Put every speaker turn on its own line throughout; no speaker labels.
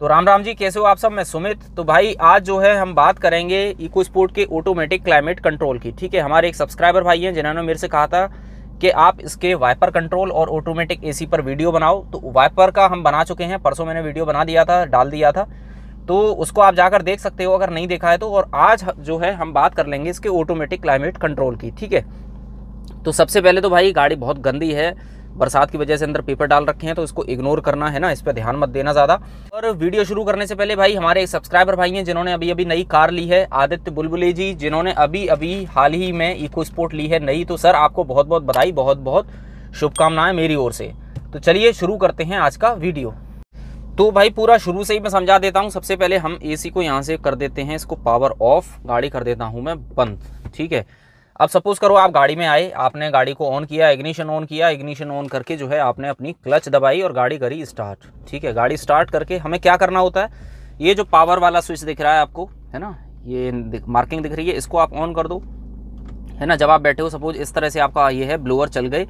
तो राम राम जी कैसे हो आप सब मैं सुमित तो भाई आज जो है हम बात करेंगे इको स्पोर्ट के ऑटोमेटिक क्लाइमेट कंट्रोल की ठीक है हमारे एक सब्सक्राइबर भाई हैं जिन्होंने मेरे से कहा था कि आप इसके वाइपर कंट्रोल और ऑटोमेटिक एसी पर वीडियो बनाओ तो वाइपर का हम बना चुके हैं परसों मैंने वीडियो बना दिया था डाल दिया था तो उसको आप जाकर देख सकते हो अगर नहीं देखा है तो और आज जो है हम बात कर लेंगे इसके ऑटोमेटिक क्लाइमेट कंट्रोल की ठीक है तो सबसे पहले तो भाई गाड़ी बहुत गंदी है बरसात की वजह से अंदर पेपर डाल रखे हैं तो इसको इग्नोर करना है ना इस पर ध्यान मत देना ज़्यादा और वीडियो शुरू करने से पहले भाई हमारे एक सब्सक्राइबर भाई हैं जिन्होंने अभी अभी नई कार ली है आदित्य बुलबुले जी जिन्होंने अभी अभी हाल ही में इको स्पोर्ट ली है नई तो सर आपको बहुत बहुत बधाई बहुत बहुत शुभकामनाएं मेरी ओर से तो चलिए शुरू करते हैं आज का वीडियो तो भाई पूरा शुरू से ही मैं समझा देता हूँ सबसे पहले हम एसी को यहाँ से कर देते हैं इसको पावर ऑफ गाड़ी कर देता हूँ मैं बंद ठीक है अब सपोज करो आप गाड़ी में आए आपने गाड़ी को ऑन किया इग्निशन ऑन किया इग्निशन ऑन करके जो है आपने अपनी क्लच दबाई और गाड़ी करी स्टार्ट ठीक है गाड़ी स्टार्ट करके हमें क्या करना होता है ये जो पावर वाला स्विच दिख रहा है आपको है ना ये दिख, मार्किंग दिख रही है इसको आप ऑन कर दो है ना जब आप बैठे हो सपोज इस तरह से आपका ये है ब्लोअर चल गए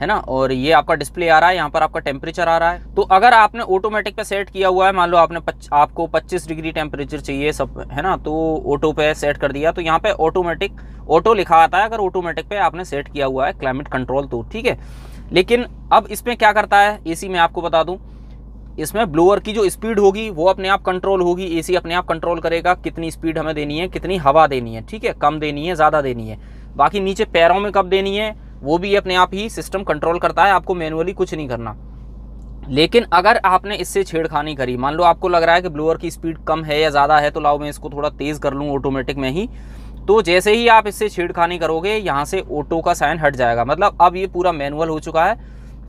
है ना और ये आपका डिस्प्ले आ रहा है यहाँ पर आपका टेम्परेचर आ रहा है तो अगर आपने ऑटोमेटिक पे सेट किया हुआ है मान लो आपने पच, आपको 25 डिग्री टेम्परेचर चाहिए सब है ना तो ऑटो पे सेट कर दिया तो यहाँ पे ऑटोमेटिक ऑटो लिखा आता है अगर ऑटोमेटिक पे आपने सेट किया हुआ है क्लाइमेट कंट्रोल तो ठीक है लेकिन अब इसमें क्या करता है ए मैं आपको बता दूँ इसमें ब्लोअर की जो स्पीड होगी वो अपने आप कंट्रोल होगी एसी अपने आप कंट्रोल करेगा कितनी स्पीड हमें देनी है कितनी हवा देनी है ठीक है कम देनी है ज़्यादा देनी है बाकी नीचे पैरों में कब देनी है वो भी अपने आप ही सिस्टम कंट्रोल करता है आपको मैनुअली कुछ नहीं करना लेकिन अगर आपने इससे छेड़खानी करी मान लो आपको लग रहा है कि ब्लोअर की स्पीड कम है या ज़्यादा है तो लाओ मैं इसको थोड़ा तेज़ कर लूँ ऑटोमेटिक में ही तो जैसे ही आप इससे छेड़खानी करोगे यहाँ से ऑटो का साइन हट जाएगा मतलब अब ये पूरा मैनुअल हो चुका है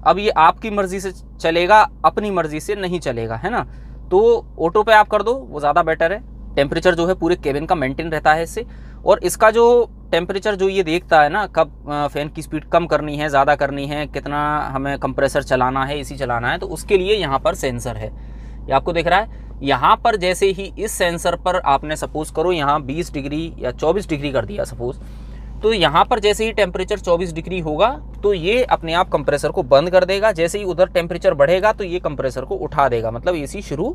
अब ये आपकी मर्ज़ी से चलेगा अपनी मर्ज़ी से नहीं चलेगा है ना तो ऑटो पे आप कर दो वो ज़्यादा बेटर है टेम्परेचर जो है पूरे केबिन का मेंटेन रहता है इससे और इसका जो टेम्परेचर जो ये देखता है ना कब फ़ैन की स्पीड कम करनी है ज़्यादा करनी है कितना हमें कंप्रेसर चलाना है इसी चलाना है तो उसके लिए यहाँ पर सेंसर है ये आपको देख रहा है यहाँ पर जैसे ही इस सेंसर पर आपने सपोज़ करो यहाँ 20 डिग्री या 24 डिग्री कर दिया सपोज़ तो यहाँ पर जैसे ही टेम्परेचर 24 डिग्री होगा तो ये अपने आप कंप्रेसर को बंद कर देगा जैसे ही उधर टेम्परेचर बढ़ेगा तो ये कंप्रेसर को उठा देगा मतलब एसी शुरू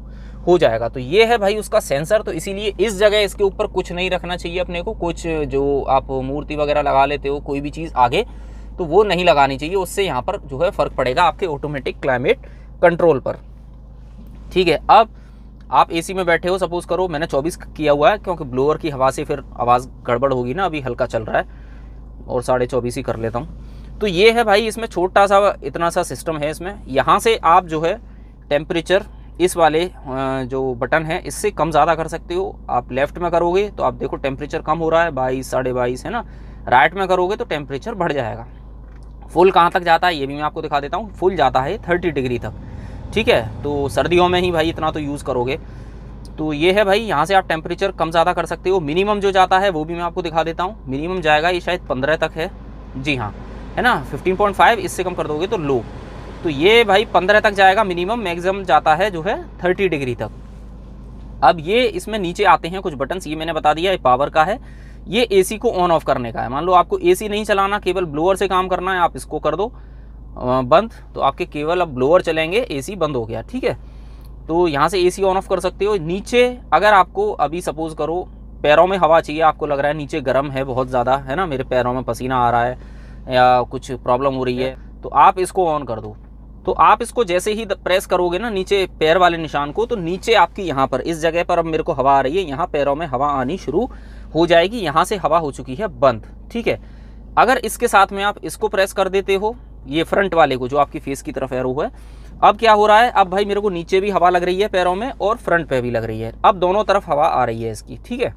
हो जाएगा तो ये है भाई उसका सेंसर तो इसीलिए इस जगह इसके ऊपर कुछ नहीं रखना चाहिए अपने को कुछ जो आप मूर्ति वगैरह लगा लेते हो कोई भी चीज़ आगे तो वो नहीं लगानी चाहिए उससे यहाँ पर जो है फ़र्क पड़ेगा आपके ऑटोमेटिक क्लाइमेट कंट्रोल पर ठीक है अब आप एसी में बैठे हो सपोज करो मैंने 24 किया हुआ है क्योंकि ब्लोअर की हवा से फिर आवाज़ गड़बड़ होगी ना अभी हल्का चल रहा है और साढ़े चौबीस ही कर लेता हूँ तो ये है भाई इसमें छोटा सा इतना सा सिस्टम है इसमें यहाँ से आप जो है टेम्परेचर इस वाले जो बटन है इससे कम ज़्यादा कर सकते हो आप लेफ़्ट में करोगे तो आप देखो टेम्परेचर कम हो रहा है बाईस साढ़े बाईस है ना राइट में करोगे तो टेम्परेचर बढ़ जाएगा फुल कहाँ तक जाता है ये भी मैं आपको दिखा देता हूँ फुल जाता है थर्टी डिग्री तक ठीक है तो सर्दियों में ही भाई इतना तो यूज़ करोगे तो ये है भाई यहाँ से आप टेम्परेचर कम ज़्यादा कर सकते हो मिनिमम जो जाता है वो भी मैं आपको दिखा देता हूँ मिनिमम जाएगा ये शायद पंद्रह तक है जी हाँ है ना फिफ्टीन पॉइंट फाइव इससे कम कर दोगे तो लो तो ये भाई पंद्रह तक जाएगा मिनिमम मैक्सिमम जाता है जो है थर्टी डिग्री तक अब ये इसमें नीचे आते हैं कुछ बटन्स ये मैंने बता दिया ये पावर का है ये एसी को ऑन ऑफ करने का है मान लो आपको एसी नहीं चलाना केवल ब्लोअर से काम करना है आप इसको कर दो बंद तो आपके केवल अब ब्लोअर चलेंगे एसी बंद हो गया ठीक है तो यहाँ से एसी ऑन ऑफ कर सकते हो नीचे अगर आपको अभी सपोज़ करो पैरों में हवा चाहिए आपको लग रहा है नीचे गर्म है बहुत ज़्यादा है ना मेरे पैरों में पसीना आ रहा है या कुछ प्रॉब्लम हो रही है तो आप इसको ऑन कर दो तो आप इसको जैसे ही प्रेस करोगे ना नीचे पैर वाले निशान को तो नीचे आपकी यहाँ पर इस जगह पर अब मेरे को हवा आ रही है यहाँ पैरों में हवा आनी शुरू हो जाएगी यहाँ से हवा हो चुकी है बंद ठीक है अगर इसके साथ में आप इसको प्रेस कर देते हो ये फ्रंट वाले को जो आपकी फेस की तरफ एरो है अब क्या हो रहा है अब भाई मेरे को नीचे भी हवा लग रही है पैरों में और फ्रंट पे भी लग रही है अब दोनों तरफ हवा आ रही है इसकी ठीक है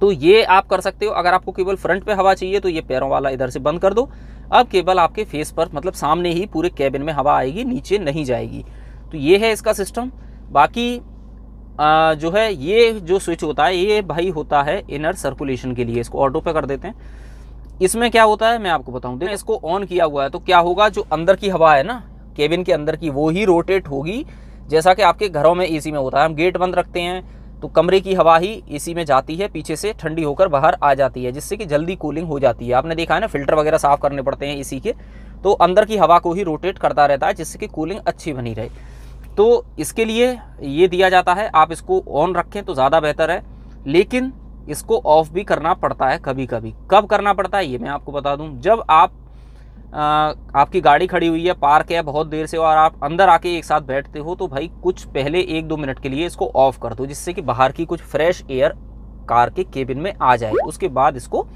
तो ये आप कर सकते हो अगर आपको केवल फ्रंट पे हवा चाहिए तो ये पैरों वाला इधर से बंद कर दो अब केवल आपके फेस पर मतलब सामने ही पूरे कैबिन में हवा आएगी नीचे नहीं जाएगी तो ये है इसका सिस्टम बाकी आ, जो है ये जो स्विच होता है ये भाई होता है इनर सर्कुलेशन के लिए इसको ऑटो पे कर देते हैं इसमें क्या होता है मैं आपको बताऊं देखिए इसको ऑन किया हुआ है तो क्या होगा जो अंदर की हवा है ना केबिन के अंदर की वो ही रोटेट होगी जैसा कि आपके घरों में एसी में होता है हम गेट बंद रखते हैं तो कमरे की हवा ही एसी में जाती है पीछे से ठंडी होकर बाहर आ जाती है जिससे कि जल्दी कूलिंग हो जाती है आपने देखा है ना फिल्टर वगैरह साफ़ करने पड़ते हैं एसी के तो अंदर की हवा को ही रोटेट करता रहता है जिससे कि कूलिंग अच्छी बनी रहे तो इसके लिए ये दिया जाता है आप इसको ऑन रखें तो ज़्यादा बेहतर है लेकिन इसको ऑफ भी करना पड़ता है कभी कभी कब करना पड़ता है ये मैं आपको बता दूं जब आप आ, आपकी गाड़ी खड़ी हुई है पार्क है बहुत देर से और आप अंदर आके एक साथ बैठते हो तो भाई कुछ पहले एक दो मिनट के लिए इसको ऑफ कर दो जिससे कि बाहर की कुछ फ्रेश एयर कार के केबिन में आ जाए उसके बाद इसको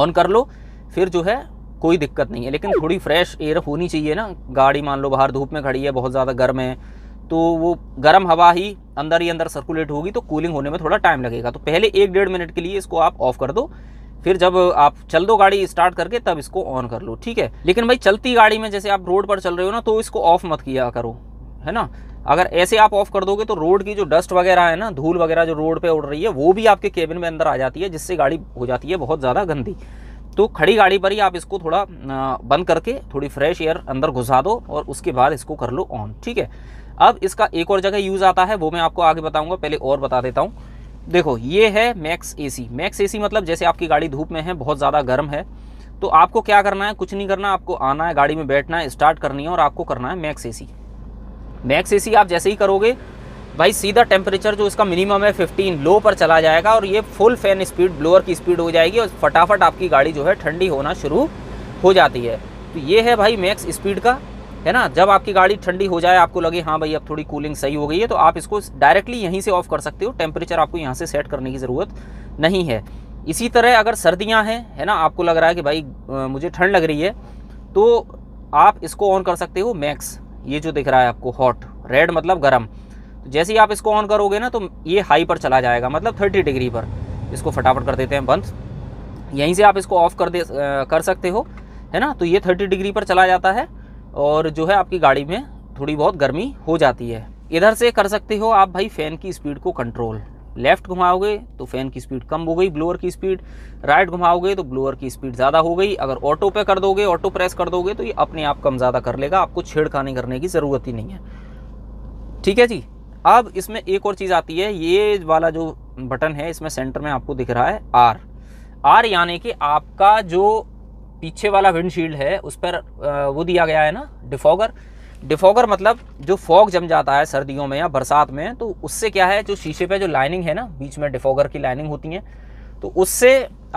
ऑन कर लो फिर जो है कोई दिक्कत नहीं है लेकिन थोड़ी फ्रेश एयर होनी चाहिए ना गाड़ी मान लो बाहर धूप में खड़ी है बहुत ज़्यादा गर्म है तो वो गर्म हवा ही अंदर ही अंदर सर्कुलेट होगी तो कूलिंग होने में थोड़ा टाइम लगेगा तो पहले एक डेढ़ मिनट के लिए इसको आप ऑफ कर दो फिर जब आप चल दो गाड़ी स्टार्ट करके तब इसको ऑन कर लो ठीक है लेकिन भाई चलती गाड़ी में जैसे आप रोड पर चल रहे हो ना तो इसको ऑफ मत किया करो है ना अगर ऐसे आप ऑफ कर दोगे तो रोड की जो डस्ट वगैरह है ना धूल वगैरह जो रोड पे उड़ रही है वो भी आपके केबिन में अंदर आ जाती है जिससे गाड़ी हो जाती है बहुत ज़्यादा गंदी तो खड़ी गाड़ी पर ही आप इसको थोड़ा बंद करके थोड़ी फ्रेश एयर अंदर घुसा दो और उसके बाद इसको कर लो ऑन ठीक है अब इसका एक और जगह यूज़ आता है वो मैं आपको आगे बताऊँगा पहले और बता देता हूँ देखो ये है मैक्स एसी मैक्स एसी मतलब जैसे आपकी गाड़ी धूप में है बहुत ज़्यादा गर्म है तो आपको क्या करना है कुछ नहीं करना आपको आना है गाड़ी में बैठना है स्टार्ट करनी है और आपको करना है मैक्स एसी मैक्स एसी आप जैसे ही करोगे भाई सीधा टेम्परेचर जो इसका मिनिमम है 15 लो पर चला जाएगा और ये फुल फैन स्पीड ब्लोअर की स्पीड हो जाएगी और फटाफट आपकी गाड़ी जो है ठंडी होना शुरू हो जाती है तो ये है भाई मैक्स स्पीड का है ना जब आपकी गाड़ी ठंडी हो जाए आपको लगे हाँ भाई अब थोड़ी कूलिंग सही हो गई है तो आप इसको डायरेक्टली यहीं से ऑफ कर सकते हो टेम्परेचर आपको यहाँ से सेट करने की ज़रूरत नहीं है इसी तरह अगर सर्दियाँ हैं है ना आपको लग रहा है कि भाई मुझे ठंड लग रही है तो आप इसको ऑन कर सकते हो मैक्स ये जो दिख रहा है आपको हॉट रेड मतलब गर्म तो जैसे ही आप इसको ऑन करोगे ना तो ये हाई पर चला जाएगा मतलब थर्टी डिग्री पर इसको फटाफट कर देते हैं बंद यहीं से आप इसको ऑफ कर दे आ, कर सकते हो है ना तो ये थर्टी डिग्री पर चला जाता है और जो है आपकी गाड़ी में थोड़ी बहुत गर्मी हो जाती है इधर से कर सकते हो आप भाई फ़ैन की स्पीड को कंट्रोल लेफ़्ट घुमाओगे तो फ़ैन की स्पीड कम हो गई ब्लोअर की स्पीड राइट घुमाओगे तो ब्लोअर की स्पीड ज़्यादा हो गई अगर ऑटो पे कर दोगे ऑटो प्रेस कर दोगे तो ये अपने आप कम ज़्यादा कर लेगा आपको छेड़खानी करने की ज़रूरत ही नहीं है ठीक है जी अब इसमें एक और चीज़ आती है ये वाला जो बटन है इसमें सेंटर में आपको दिख रहा है आर आर यानी कि आपका जो पीछे वाला विंडशील्ड है उस पर वो दिया गया है ना डिफॉगर डिफॉगर मतलब जो फॉग जम जाता है सर्दियों में या बरसात में तो उससे क्या है जो शीशे पे जो लाइनिंग है ना बीच में डिफॉगर की लाइनिंग होती है तो उससे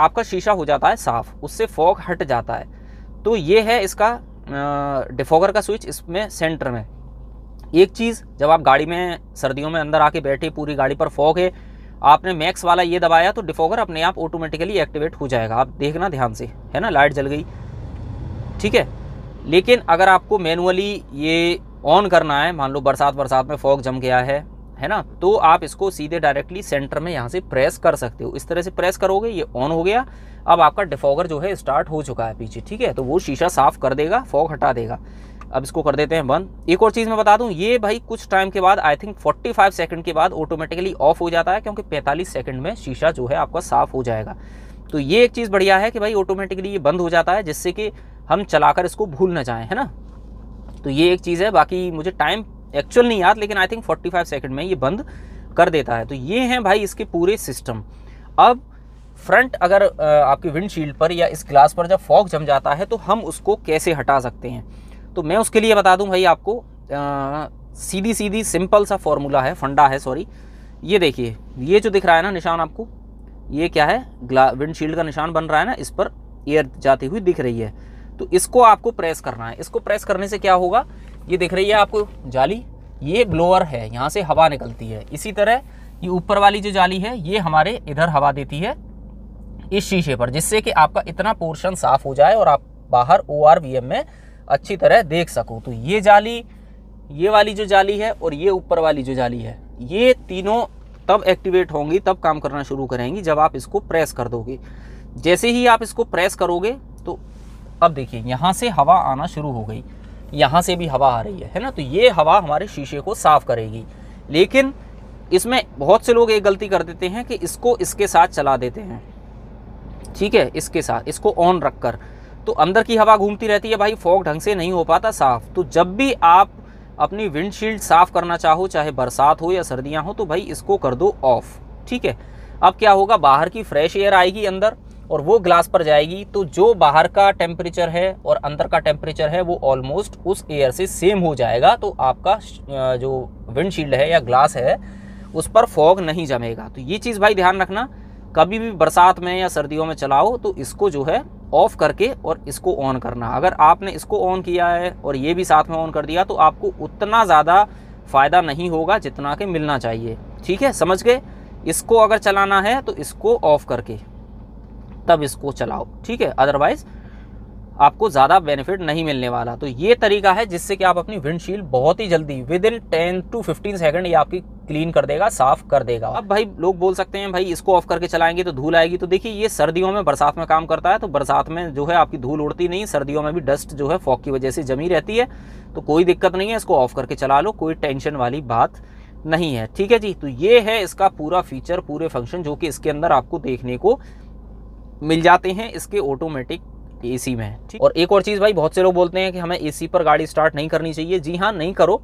आपका शीशा हो जाता है साफ़ उससे फॉग हट जाता है तो ये है इसका डिफॉगर का स्विच इसमें सेंटर में एक चीज़ जब आप गाड़ी में सर्दियों में अंदर आके बैठे पूरी गाड़ी पर फॉग है आपने मैक्स वाला ये दबाया तो डिफॉगर अपने आप ऑटोमेटिकली एक्टिवेट हो जाएगा आप देखना ध्यान से है ना लाइट जल गई ठीक है लेकिन अगर आपको मैनुअली ये ऑन करना है मान लो बरसात बरसात में फॉग जम गया है है ना तो आप इसको सीधे डायरेक्टली सेंटर में यहाँ से प्रेस कर सकते हो इस तरह से प्रेस करोगे ये ऑन हो गया अब आपका डिफॉगर जो है स्टार्ट हो चुका है पीछे ठीक है तो वो शीशा साफ कर देगा फॉग हटा देगा अब इसको कर देते हैं बंद एक और चीज़ मैं बता दूं ये भाई कुछ टाइम के बाद आई थिंक 45 सेकंड के बाद ऑटोमेटिकली ऑफ हो जाता है क्योंकि 45 सेकंड में शीशा जो है आपका साफ हो जाएगा तो ये एक चीज़ बढ़िया है कि भाई ऑटोमेटिकली ये बंद हो जाता है जिससे कि हम चलाकर इसको भूल ना जाएँ है ना तो ये एक चीज़ है बाकी मुझे टाइम एक्चुअल नहीं याद लेकिन आई थिंक फोर्टी सेकंड में ये बंद कर देता है तो ये हैं भाई इसके पूरे सिस्टम अब फ्रंट अगर आपके विंडशील्ड पर या इस ग्लास पर जब फॉग जम जाता है तो हम उसको कैसे हटा सकते हैं तो मैं उसके लिए बता दूं भाई आपको आ, सीधी सीधी सिंपल सा फॉर्मूला है फंडा है सॉरी ये देखिए ये जो दिख रहा है ना निशान आपको ये क्या है ग्ला विंडशील्ड का निशान बन रहा है ना इस पर एयर जाती हुई दिख रही है तो इसको आपको प्रेस करना है इसको प्रेस करने से क्या होगा ये दिख रही है आपको जाली ये ब्लोअर है यहाँ से हवा निकलती है इसी तरह ये ऊपर वाली जो जाली है ये हमारे इधर हवा देती है इस शीशे पर जिससे कि आपका इतना पोर्शन साफ हो जाए और आप बाहर ओ आर वी एम में अच्छी तरह देख सकूँ तो ये जाली ये वाली जो जाली है और ये ऊपर वाली जो जाली है ये तीनों तब एक्टिवेट होंगी तब काम करना शुरू करेंगी जब आप इसको प्रेस कर दोगे जैसे ही आप इसको प्रेस करोगे तो अब देखिए यहाँ से हवा आना शुरू हो गई यहाँ से भी हवा आ रही है है ना तो ये हवा हमारे शीशे को साफ़ करेगी लेकिन इसमें बहुत से लोग एक गलती कर देते हैं कि इसको इसके साथ चला देते हैं ठीक है इसके साथ इसको ऑन रख कर तो अंदर की हवा घूमती रहती है भाई फॉग ढंग से नहीं हो पाता साफ़ तो जब भी आप अपनी विंडशील्ड साफ़ करना चाहो चाहे बरसात हो या सर्दियाँ हो तो भाई इसको कर दो ऑफ़ ठीक है अब क्या होगा बाहर की फ्रेश एयर आएगी अंदर और वो ग्लास पर जाएगी तो जो बाहर का टेम्परेचर है और अंदर का टेम्परेचर है वो ऑलमोस्ट उस एयर से सेम हो जाएगा तो आपका जो विंडशील्ड है या ग्लास है उस पर फॉग नहीं जमेगा तो ये चीज़ भाई ध्यान रखना कभी भी बरसात में या सर्दियों में चलाओ तो इसको जो है ऑफ़ करके और इसको ऑन करना अगर आपने इसको ऑन किया है और ये भी साथ में ऑन कर दिया तो आपको उतना ज़्यादा फ़ायदा नहीं होगा जितना के मिलना चाहिए ठीक है समझ गए इसको अगर चलाना है तो इसको ऑफ़ करके तब इसको चलाओ ठीक है अदरवाइज़ आपको ज़्यादा बेनिफिट नहीं मिलने वाला तो ये तरीका है जिससे कि आप अपनी विंडशील्ड बहुत ही जल्दी within ten to fifteen second ये आपकी क्लीन कर देगा साफ कर देगा अब भाई लोग बोल सकते हैं भाई इसको ऑफ करके चलाएंगे तो धूल आएगी तो देखिए ये सर्दियों में बरसात में काम करता है तो बरसात में जो है आपकी धूल उड़ती नहीं सर्दियों में भी डस्ट जो है फॉक की वजह से जमी रहती है तो कोई दिक्कत नहीं है इसको ऑफ करके चला लो कोई टेंशन वाली बात नहीं है ठीक है जी तो ये है इसका पूरा फीचर पूरे फंक्शन जो कि इसके अंदर आपको देखने को मिल जाते हैं इसके ऑटोमेटिक एसी में ठीक और एक और चीज़ भाई बहुत से लोग बोलते हैं कि हमें एसी पर गाड़ी स्टार्ट नहीं करनी चाहिए जी हाँ नहीं करो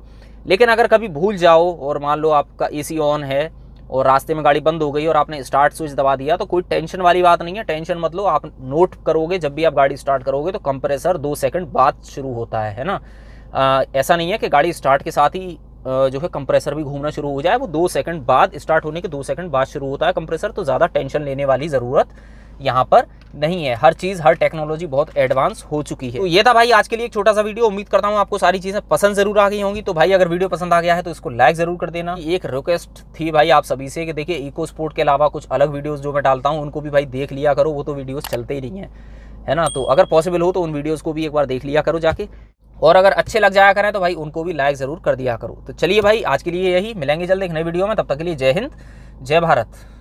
लेकिन अगर कभी भूल जाओ और मान लो आपका एसी ऑन है और रास्ते में गाड़ी बंद हो गई और आपने स्टार्ट स्विच दबा दिया तो कोई टेंशन वाली बात नहीं है टेंशन मतलब आप नोट करोगे जब भी आप गाड़ी स्टार्ट करोगे तो कंप्रेसर दो सेकंड बाद शुरू होता है है ना आ, ऐसा नहीं है कि गाड़ी स्टार्ट के साथ ही जो है कंप्रेसर भी घूमना शुरू हो जाए वो दो सेकंड बाद स्टार्ट होने के दो सेकंड बाद शुरू होता है कंप्रेसर तो ज़्यादा टेंशन लेने वाली ज़रूरत यहाँ पर नहीं है हर चीज़ हर टेक्नोलॉजी बहुत एडवांस हो चुकी है तो ये था भाई आज के लिए एक छोटा सा वीडियो उम्मीद करता हूँ आपको सारी चीज़ें पसंद जरूर आ गई होंगी तो भाई अगर वीडियो पसंद आ गया है तो इसको लाइक जरूर कर देना एक रिक्वेस्ट थी भाई आप सभी से कि देखिए इको स्पोर्ट के अलावा कुछ अलग वीडियोज़ जो मैं डालता हूँ उनको भी भाई देख लिया करो वो तो वीडियोज़ चलते ही नहीं है है ना तो अगर पॉसिबल हो तो उन वीडियोज़ को भी एक बार देख लिया करो जाके और अगर अच्छे लग जाया करें तो भाई उनको भी लाइक ज़रूर कर दिया करो तो चलिए भाई आज के लिए यही मिलेंगे जल्द एक नई वीडियो में तब तक के लिए जय हिंद जय भारत